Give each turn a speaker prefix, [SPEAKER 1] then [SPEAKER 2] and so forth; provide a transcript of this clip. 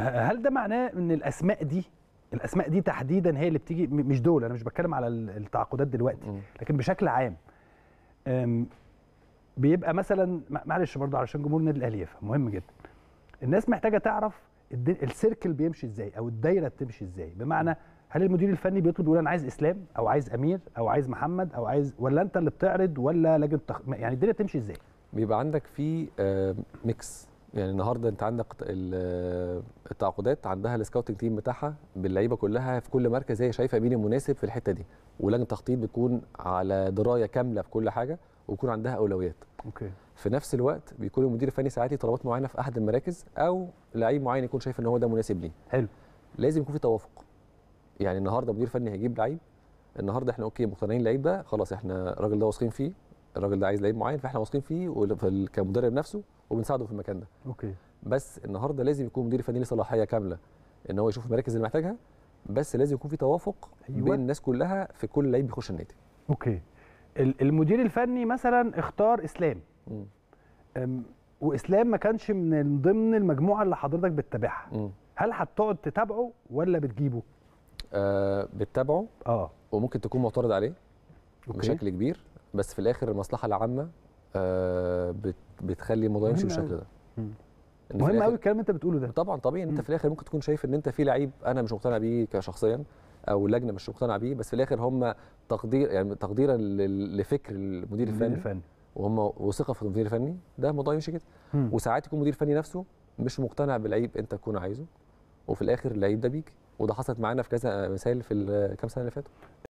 [SPEAKER 1] هل ده معناه ان الاسماء دي الاسماء دي تحديدا هي اللي بتيجي مش دول انا مش بتكلم على التعاقدات دلوقتي لكن بشكل عام بيبقى مثلا معلش برضه علشان جمهور النادي الاهلي يفهم مهم جدا الناس محتاجه تعرف السيركل بيمشي ازاي او الدايره بتمشي ازاي بمعنى هل المدير الفني بيطلب يقول انا عايز اسلام او عايز امير او عايز محمد او عايز ولا انت اللي بتعرض ولا لجنه يعني الدنيا بتمشي ازاي
[SPEAKER 2] بيبقى عندك في ميكس آه، يعني النهارده انت عندك التعاقدات عندها السكاوتنج تيم بتاعها باللعيبه كلها في كل مركز هي شايفه مين المناسب في الحته دي ولجنه التخطيط بتكون على درايه كامله بكل حاجه ويكون عندها اولويات اوكي في نفس الوقت بيكون المدير الفني ساعات طلبات معينه في احد المراكز او لعيب معين يكون شايف ان هو ده مناسب ليه حلو لازم يكون في توافق يعني النهارده مدير فني هيجيب لعيب النهارده احنا اوكي مقتنعين اللعيب ده خلاص احنا الراجل ده واثقين فيه الراجل ده عايز لعيب معين فاحنا واثقين فيه كمدرب نفسه وبنساعده في المكان ده اوكي بس النهارده لازم يكون مدير فني صلاحيه كامله ان هو يشوف المراكز اللي محتاجها بس لازم يكون في توافق أيوة. بين الناس كلها
[SPEAKER 1] في كل لعيب بيخش النادي اوكي المدير الفني مثلا اختار اسلام امم. واسلام ما كانش من ضمن المجموعه اللي حضرتك بتتابعها هل هتقعد تتابعه ولا بتجيبه
[SPEAKER 2] آه بتتابعه اه وممكن تكون معترض عليه أوكي. بشكل كبير بس في الاخر المصلحه العامه آه، بتخلي الموضوع يمشي بالشكل ده مهم قوي الكلام انت بتقوله ده طبعا طبيعي انت في الاخر ممكن تكون شايف ان انت في لعيب انا مش مقتنع بيه كشخصيا او اللجنه مش مقتنعه بيه بس في الاخر هم تقدير يعني تقديرا لفكر المدير الفني الفني وهم وثقه في المدير الفني ده الموضوع يمشي كده وساعات يكون المدير الفني نفسه مش مقتنع باللعيب انت تكون عايزه وفي الاخر اللعيب ده بيك وده حصلت معانا في كذا مثال في الكام سنه اللي فاتوا